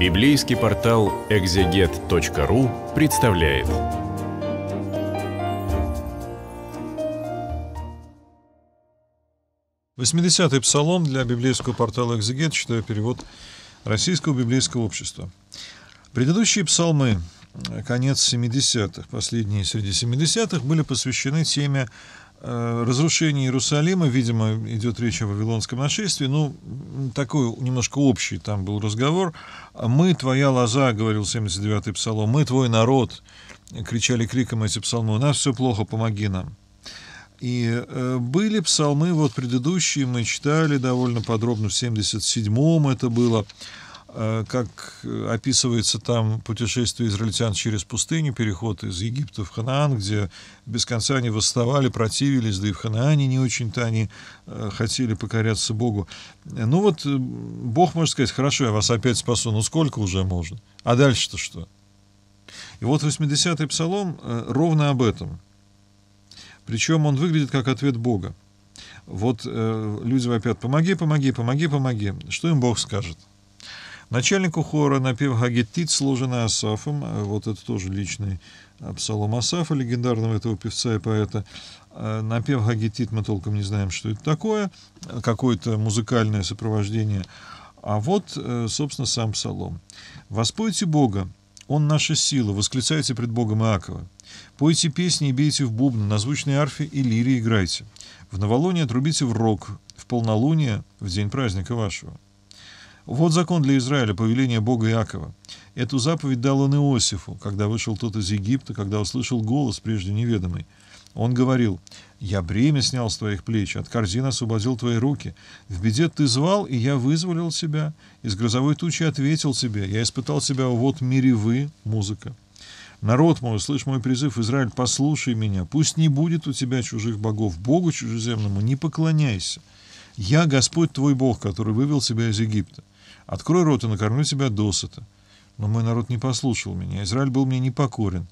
Библейский портал экзегет.ру представляет. Восьмидесятый псалом для библейского портала «Экзегет», читаю перевод Российского библейского общества. Предыдущие псалмы, э, конец 70-х, последние среди 70-х, были посвящены теме Э, разрушение Иерусалима, видимо, идет речь о Вавилонском нашествии, ну, такой немножко общий там был разговор. «Мы, твоя лоза», — говорил 79-й псалом, — «мы, твой народ», — кричали криком эти псалмы, «у нас все плохо, помоги нам». И э, были псалмы, вот предыдущие мы читали довольно подробно, в 77-м это было, а как описывается там путешествие израильтян через пустыню, переход из Египта в Ханаан, где без конца они восставали, противились, да и в Ханаане не очень-то они э, хотели покоряться Богу. Ну вот э, Бог может сказать, хорошо, я вас опять спасу, Но ну сколько уже можно? А дальше-то что? И вот 80-й псалом э, ровно об этом. Причем он выглядит как ответ Бога. Вот э, люди опять: помоги, помоги, помоги, помоги. Что им Бог скажет? Начальнику хора напев гагетит сложенный Асафом, э, вот это тоже личный псалом Асафа, легендарного этого певца и поэта. Э, напев гагетит мы толком не знаем, что это такое, э, какое-то музыкальное сопровождение. А вот, собственно, сам псалом. «Воспойте Бога, Он наша сила, восклицайте пред Богом Иакова. Пойте песни и бейте в бубны, на звучной арфе и лире играйте. В новолуние трубите в рог, в полнолуние — в день праздника вашего». Вот закон для Израиля, повеление Бога Иакова. Эту заповедь дал он Иосифу, когда вышел тот из Египта, когда услышал голос, прежде неведомый. Он говорил, «Я бремя снял с твоих плеч, от корзин освободил твои руки. В беде ты звал, и я вызволил себя Из грозовой тучи ответил тебе. Я испытал себя, вот мире музыка». Народ мой, слышь мой призыв, Израиль, послушай меня. Пусть не будет у тебя чужих богов. Богу чужеземному не поклоняйся. Я Господь твой Бог, который вывел тебя из Египта. Открой рот и накормлю тебя досыта. Но мой народ не послушал меня, Израиль был мне непокорен.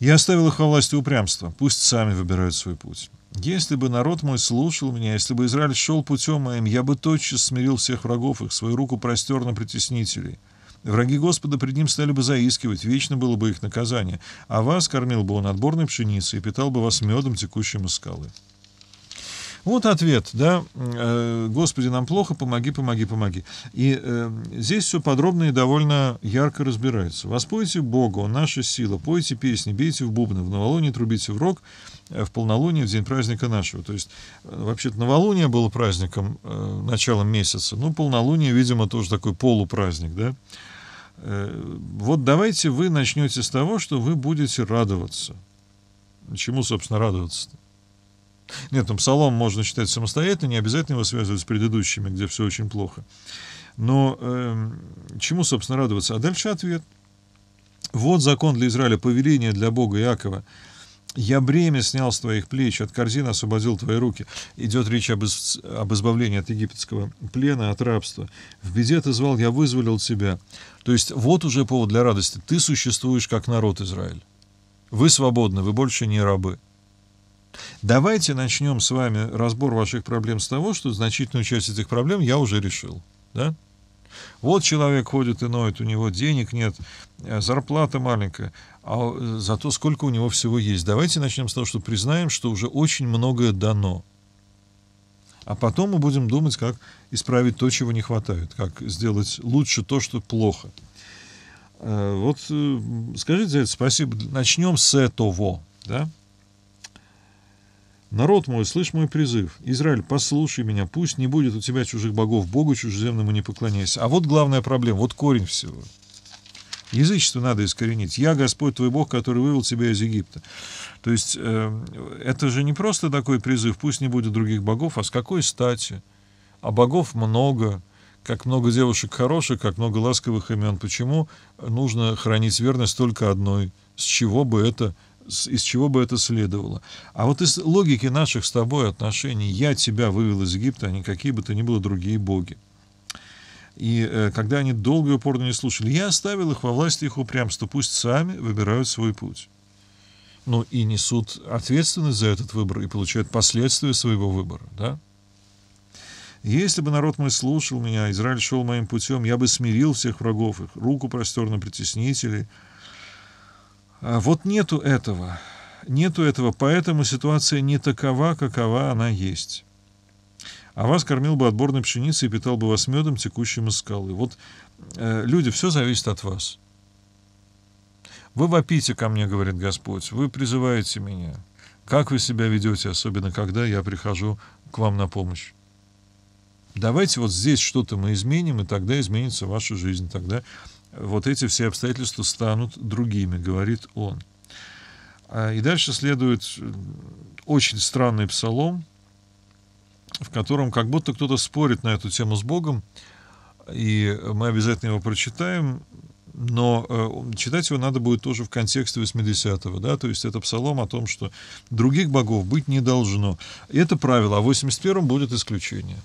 Я оставил их во власти упрямства, пусть сами выбирают свой путь. Если бы народ мой слушал меня, если бы Израиль шел путем моим, я бы тотчас смирил всех врагов их, свою руку простер на притеснителей. Враги Господа пред ним стали бы заискивать, вечно было бы их наказание, а вас кормил бы он отборной пшеницей и питал бы вас медом, текущим из скалы». Вот ответ, да, э, «Господи, нам плохо, помоги, помоги, помоги». И э, здесь все подробно и довольно ярко разбирается. «Воспойте Богу Он наша сила, пойте песни, бейте в бубны, в новолуние трубите в рог, э, в полнолуние, в день праздника нашего». То есть, э, вообще-то, новолуние было праздником, э, началом месяца, ну, полнолуние, видимо, тоже такой полупраздник, да. Э, вот давайте вы начнете с того, что вы будете радоваться. Чему, собственно, радоваться-то? Нет, там псалом можно читать самостоятельно, не обязательно его связывать с предыдущими, где все очень плохо. Но э, чему, собственно, радоваться? А дальше ответ. Вот закон для Израиля, повеление для Бога Иакова. «Я бремя снял с твоих плеч, от корзины освободил твои руки». Идет речь об, из, об избавлении от египетского плена, от рабства. «В беде ты звал, я вызволил тебя». То есть вот уже повод для радости. Ты существуешь как народ Израиль. Вы свободны, вы больше не рабы. Давайте начнем с вами разбор ваших проблем с того, что значительную часть этих проблем я уже решил. Да? Вот человек ходит и ноет, у него денег нет, э, зарплата маленькая, а э, зато сколько у него всего есть. Давайте начнем с того, что признаем, что уже очень многое дано. А потом мы будем думать, как исправить то, чего не хватает, как сделать лучше то, что плохо. Э, вот скажите спасибо. Начнем с этого. Да? Народ мой, слышь мой призыв. Израиль, послушай меня, пусть не будет у тебя чужих богов, Богу чужеземному не поклоняйся. А вот главная проблема, вот корень всего. Язычество надо искоренить. Я Господь твой Бог, который вывел тебя из Египта. То есть э, это же не просто такой призыв, пусть не будет других богов, а с какой стати? А богов много, как много девушек хороших, как много ласковых имен. Почему нужно хранить верность только одной? С чего бы это из чего бы это следовало. А вот из логики наших с тобой отношений «я тебя вывел из Египта», а не какие бы то ни было другие боги. И э, когда они долго и упорно не слушали, я оставил их во власти их упрямства, пусть сами выбирают свой путь. Ну и несут ответственность за этот выбор и получают последствия своего выбора, да? Если бы народ мой слушал меня, Израиль шел моим путем, я бы смирил всех врагов их, руку простер на притеснителей, а вот нету этого. Нету этого, поэтому ситуация не такова, какова она есть. А вас кормил бы отборной пшеницей и питал бы вас медом, текущим из скалы. Вот, э, люди, все зависит от вас. Вы вопите ко мне, говорит Господь, вы призываете меня. Как вы себя ведете, особенно когда я прихожу к вам на помощь? Давайте вот здесь что-то мы изменим, и тогда изменится ваша жизнь, тогда вот эти все обстоятельства станут другими, говорит он. А, и дальше следует очень странный псалом, в котором как будто кто-то спорит на эту тему с Богом, и мы обязательно его прочитаем, но э, читать его надо будет тоже в контексте 80-го, да, то есть это псалом о том, что других богов быть не должно. это правило, а в 81-м будет исключение.